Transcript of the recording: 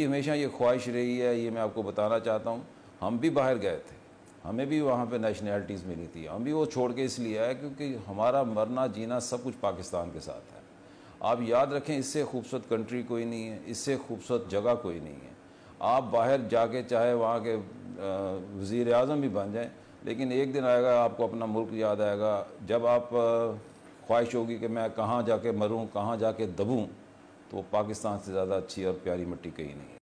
हमेशा ये ख्वाहिश रही है ये मैं आपको बताना चाहता हूँ हम भी बाहर गए थे हमें भी वहाँ पे नेशनैलिटीज़ मिली थी हम भी वो छोड़ के इसलिए आए क्योंकि हमारा मरना जीना सब कुछ पाकिस्तान के साथ है आप याद रखें इससे खूबसूरत कंट्री कोई नहीं है इससे खूबसूरत जगह कोई नहीं है आप बाहर जाके चाहे वहाँ के वज़ी अजम भी बन जाएँ लेकिन एक दिन आएगा आपको अपना मुल्क याद आएगा जब आप ख्वाहिश होगी कि मैं कहाँ जाके मरूँ कहाँ जाके दबूँ तो पाकिस्तान से ज़्यादा अच्छी और प्यारी मिट्टी कहीं नहीं